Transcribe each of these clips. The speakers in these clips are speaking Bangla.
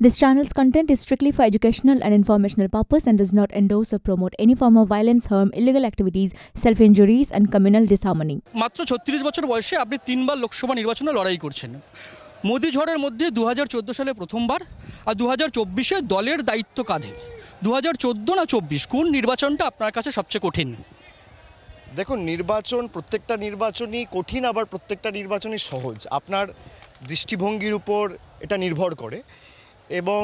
This channel's content is strictly for educational and informational purpose and does not endorse or promote any form of violence, harm, illegal activities, self-injuries and communal disharmony. মাত্র 36 বছর বয়সে আপনি তিনবার লোকসভা নির্বাচনে লড়াই করছেন মোদি ঝড়ের মধ্যে দু সালে প্রথমবার আর দু হাজার দলের দায়িত্ব কাঁধে দু হাজার না চব্বিশ কোন নির্বাচনটা আপনার কাছে সবচেয়ে কঠিন দেখুন নির্বাচন প্রত্যেকটা নির্বাচনই কঠিন আবার প্রত্যেকটা নির্বাচনই সহজ আপনার দৃষ্টিভঙ্গির উপর এটা নির্ভর করে এবং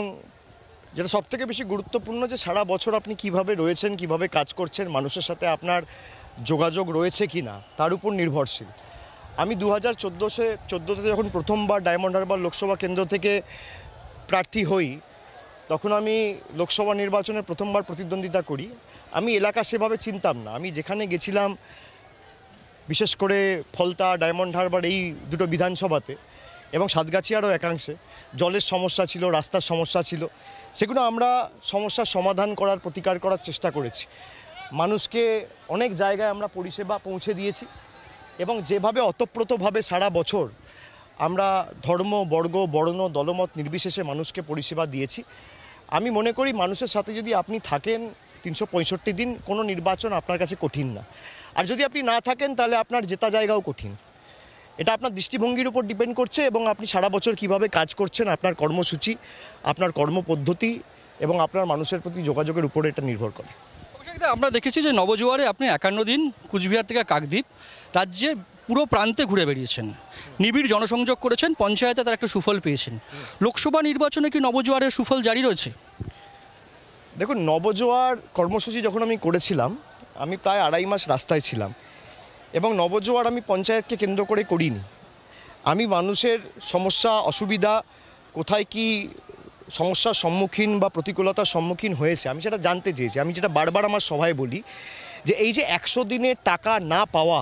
যেটা সব থেকে বেশি গুরুত্বপূর্ণ যে সারা বছর আপনি কিভাবে রয়েছেন কিভাবে কাজ করছেন মানুষের সাথে আপনার যোগাযোগ রয়েছে কি না তার উপর নির্ভরশীল আমি দু হাজার চোদ্দোশে চোদ্দোতে যখন প্রথমবার ডায়মন্ড হারবার লোকসভা কেন্দ্র থেকে প্রার্থী হই তখন আমি লোকসভা নির্বাচনে প্রথমবার প্রতিদ্বন্দ্বিতা করি আমি এলাকা সেভাবে চিনতাম না আমি যেখানে গেছিলাম বিশেষ করে ফলতা ডায়মন্ড হারবার এই দুটো বিধানসভাতে এবং সাতগাছিয়ারও একাংশে জলের সমস্যা ছিল রাস্তার সমস্যা ছিল সেগুলো আমরা সমস্যার সমাধান করার প্রতিকার করার চেষ্টা করেছি মানুষকে অনেক জায়গায় আমরা পরিষেবা পৌঁছে দিয়েছি এবং যেভাবে অতপ্রতভাবে সারা বছর আমরা ধর্ম বর্গ বর্ণ দলমত নির্বিশেষে মানুষকে পরিষেবা দিয়েছি আমি মনে করি মানুষের সাথে যদি আপনি থাকেন তিনশো দিন কোনো নির্বাচন আপনার কাছে কঠিন না আর যদি আপনি না থাকেন তাহলে আপনার জেতা জায়গাও কঠিন এটা আপনার দৃষ্টিভঙ্গির উপর ডিপেন্ড করছে এবং আপনি সারা বছর কিভাবে কাজ করছেন আপনার কর্মসূচি আপনার কর্মপদ্ধতি এবং আপনার মানুষের প্রতি যোগাযোগের উপরে এটা নির্ভর করে আমরা দেখেছি যে নবজোয়ারে আপনি একান্ন দিন কুচবিহার থেকে কাকদ্বীপ রাজ্যে পুরো প্রান্তে ঘুরে বেরিয়েছেন নিবিড় জনসংযোগ করেছেন পঞ্চায়েতে তার একটা সুফল পেয়েছেন লোকসভা নির্বাচনে কি নবজোয়ারের সুফল জারি রয়েছে দেখুন নবজোয়ার কর্মসূচি যখন আমি করেছিলাম আমি প্রায় আড়াই মাস রাস্তায় ছিলাম এবং নবজোয়ার আমি পঞ্চায়েতকে কেন্দ্র করে করিনি আমি মানুষের সমস্যা অসুবিধা কোথায় কি সমস্যার সম্মুখীন বা প্রতিকূলতার সম্মুখীন হয়েছে আমি সেটা জানতে চেয়েছি আমি যেটা বারবার আমার সভায় বলি যে এই যে একশো দিনের টাকা না পাওয়া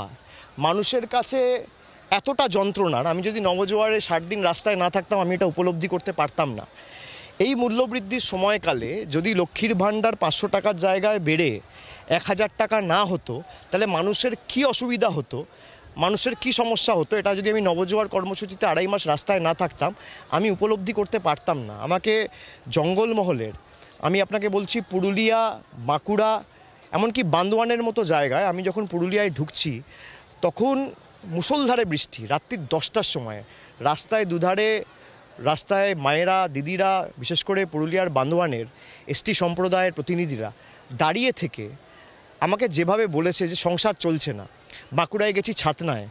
মানুষের কাছে এতটা যন্ত্রণার আমি যদি নবজোয়ারে ষাট দিন রাস্তায় না থাকতাম আমি এটা উপলব্ধি করতে পারতাম না এই মূল্যবৃদ্ধির সময়কালে যদি লক্ষ্মীর ভাণ্ডার পাঁচশো টাকার জায়গায় বেড়ে এক হাজার টাকা না হতো তাহলে মানুষের কি অসুবিধা হতো মানুষের কি সমস্যা হতো এটা যদি আমি নবজোয়ার কর্মসূচিতে আড়াই মাস রাস্তায় না থাকতাম আমি উপলব্ধি করতে পারতাম না আমাকে জঙ্গলমহলের আমি আপনাকে বলছি পুরুলিয়া বাঁকুড়া এমনকি বান্দোয়ানের মতো জায়গায় আমি যখন পুরুলিয়ায় ঢুকছি তখন মুসলধারে বৃষ্টি রাত্রির দশটার সময় রাস্তায় দুধারে রাস্তায় মায়েরা দিদিরা বিশেষ করে পুরুলিয়ার বান্দোয়ানের এসটি সম্প্রদায়ের প্রতিনিধিরা দাঁড়িয়ে থেকে আমাকে যেভাবে বলেছে যে সংসার চলছে না বাঁকুড়ায় গেছি ছাতনায়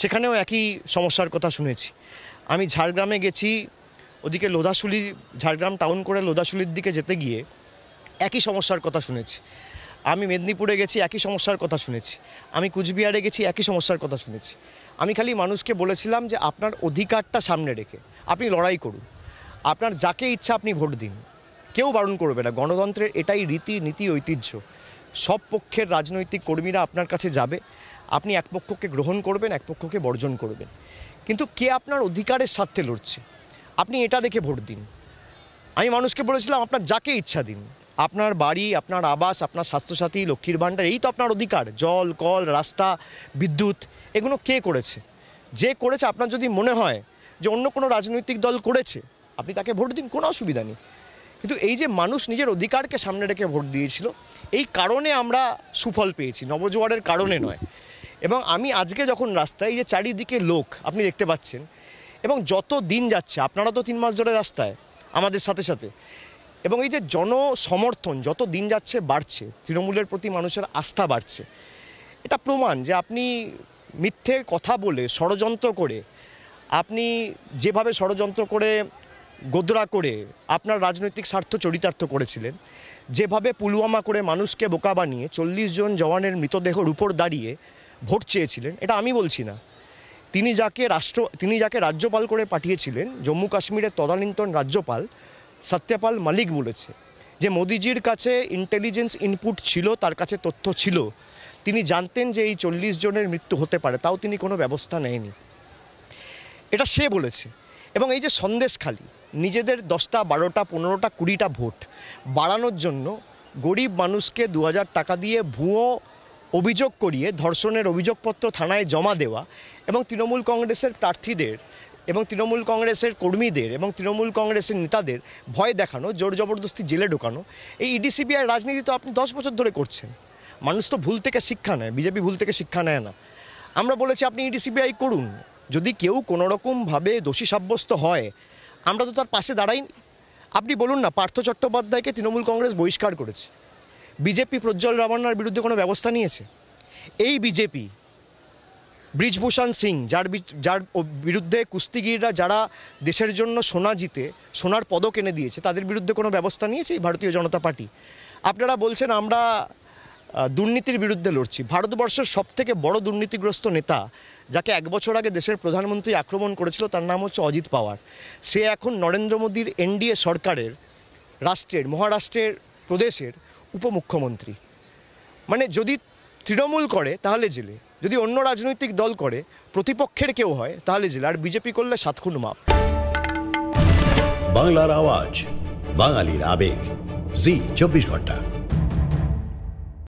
সেখানেও একই সমস্যার কথা শুনেছি আমি ঝাড়গ্রামে গেছি ওদিকে লোধাশুলি ঝাড়গ্রাম টাউন করে লোধাশুলির দিকে যেতে গিয়ে একই সমস্যার কথা শুনেছি আমি মেদিনীপুরে গেছি একই সমস্যার কথা শুনেছি আমি কুচবিহারে গেছি একই সমস্যার কথা শুনেছি আমি খালি মানুষকে বলেছিলাম যে আপনার অধিকারটা সামনে রেখে আপনি লড়াই করুন আপনার যাকে ইচ্ছা আপনি ভোট দিন কেউ বারণ করবে না গণতন্ত্রের এটাই রীতি নীতি ঐতিহ্য সব পক্ষের রাজনৈতিক কর্মীরা আপনার কাছে যাবে আপনি এক পক্ষকে গ্রহণ করবেন এক পক্ষকে বর্জন করবেন কিন্তু কে আপনার অধিকারের স্বার্থে লড়ছে আপনি এটা দেখে ভোট দিন আমি মানুষকে বলেছিলাম আপনার যাকে ইচ্ছা দিন আপনার বাড়ি আপনার আবাস আপনার স্বাস্থ্যসাথী লক্ষ্মীর ভাণ্ডার এই তো আপনার অধিকার জল কল রাস্তা বিদ্যুৎ এগুলো কে করেছে যে করেছে আপনার যদি মনে হয় যে অন্য কোনো রাজনৈতিক দল করেছে আপনি তাকে ভোট দিন কোনো অসুবিধা নেই কিন্তু এই যে মানুষ নিজের অধিকারকে সামনে রেখে ভোট দিয়েছিল এই কারণে আমরা সুফল পেয়েছি নবজোয়ারের কারণে নয় এবং আমি আজকে যখন রাস্তায় এই যে চারিদিকে লোক আপনি দেখতে পাচ্ছেন এবং যত দিন যাচ্ছে আপনারা তো তিন মাস ধরে রাস্তায় আমাদের সাথে সাথে এবং এই যে জনসমর্থন যত দিন যাচ্ছে বাড়ছে তৃণমূলের প্রতি মানুষের আস্থা বাড়ছে এটা প্রমাণ যে আপনি মিথ্যে কথা বলে ষড়যন্ত্র করে আপনি যেভাবে ষড়যন্ত্র করে গোদরা করে আপনার রাজনৈতিক স্বার্থ চরিতার্থ করেছিলেন যেভাবে পুলওয়ামা করে মানুষকে বোকা বানিয়ে চল্লিশ জন জওয়ানের মৃতদেহর উপর দাঁড়িয়ে ভোট চেয়েছিলেন এটা আমি বলছি না তিনি যাকে রাষ্ট্র তিনি যাকে রাজ্যপাল করে পাঠিয়েছিলেন জম্মু কাশ্মীরের তদানীন্তন রাজ্যপাল সত্যপাল মালিক বলেছে যে মোদিজির কাছে ইন্টেলিজেন্স ইনপুট ছিল তার কাছে তথ্য ছিল তিনি জানতেন যে এই চল্লিশ জনের মৃত্যু হতে পারে তাও তিনি কোনো ব্যবস্থা নেয়নি এটা সে বলেছে এবং এই যে সন্দেশখালি নিজেদের দশটা বারোটা পনেরোটা কুড়িটা ভোট বাড়ানোর জন্য গরিব মানুষকে দু টাকা দিয়ে ভুয়ো অভিযোগ করিয়ে ধর্ষণের অভিযোগপত্র থানায় জমা দেওয়া এবং তৃণমূল কংগ্রেসের প্রার্থীদের এবং তৃণমূল কংগ্রেসের কর্মীদের এবং তৃণমূল কংগ্রেসের নেতাদের ভয় দেখানো জোর জবরদস্তি জেলে ঢোকানো এই ইডিসিবিআই e রাজনীতি তো আপনি দশ বছর ধরে করছেন মানুষ তো ভুল থেকে শিক্ষা নেয় বিজেপি ভুল থেকে শিক্ষা নেয় না আমরা বলেছি আপনি ইডিসিবিআই e করুন যদি কেউ কোনোরকমভাবে দোষী সাব্যস্ত হয় আমরা তো তার পাশে দাঁড়াইনি আপনি বলুন না পার্থ চট্টোপাধ্যায়কে তৃণমূল কংগ্রেস বহিষ্কার করেছে বিজেপি প্রজ্জ্বল রামান্নার বিরুদ্ধে কোনো ব্যবস্থা নিয়েছে এই বিজেপি ব্রিজভূষণ সিং যার যার বিরুদ্ধে কুস্তিগিররা যারা দেশের জন্য সোনা জিতে সোনার পদক এনে দিয়েছে তাদের বিরুদ্ধে কোনো ব্যবস্থা নিয়েছে ভারতীয় জনতা পার্টি আপনারা বলছেন আমরা দুর্নীতির বিরুদ্ধে লড়ছি ভারতবর্ষের সব থেকে বড় দুর্নীতিগ্রস্ত নেতা যাকে এক বছর আগে দেশের প্রধানমন্ত্রী আক্রমণ করেছিল তার নাম হচ্ছে অজিত পাওয়ার সে এখন নরেন্দ্র মোদীর এনডিএ সরকারের রাষ্ট্রের মহারাষ্ট্রের প্রদেশের উপমুখ্যমন্ত্রী মানে যদি তৃণমূল করে তাহলে জেলে যদি অন্য রাজনৈতিক দল করে প্রতিপক্ষের কেউ হয় তাহলে জেলার বিজেপি করলে সাতখুন মাপ বাংলার আওয়াজ বাঙালির আবেগ জি চব্বিশ ঘন্টা